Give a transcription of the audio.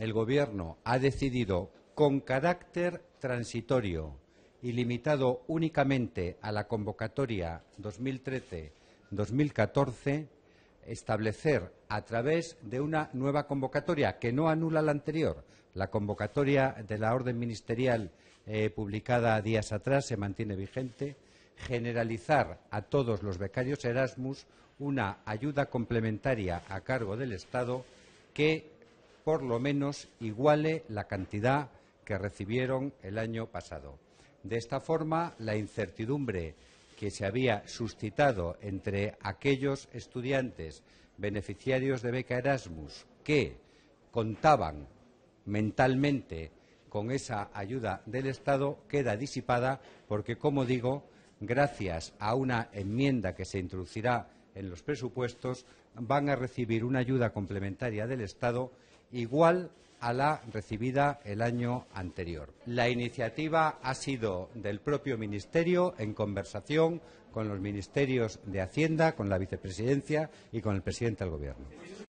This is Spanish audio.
el Gobierno ha decidido con carácter transitorio y limitado únicamente a la convocatoria 2013-2014 establecer a través de una nueva convocatoria que no anula la anterior. La convocatoria de la orden ministerial eh, publicada días atrás se mantiene vigente. Generalizar a todos los becarios Erasmus una ayuda complementaria a cargo del Estado que por lo menos iguale la cantidad que recibieron el año pasado. De esta forma, la incertidumbre que se había suscitado entre aquellos estudiantes beneficiarios de beca Erasmus que contaban mentalmente con esa ayuda del Estado queda disipada porque, como digo, gracias a una enmienda que se introducirá en los presupuestos, van a recibir una ayuda complementaria del Estado igual a la recibida el año anterior. La iniciativa ha sido del propio Ministerio en conversación con los ministerios de Hacienda, con la vicepresidencia y con el presidente del Gobierno.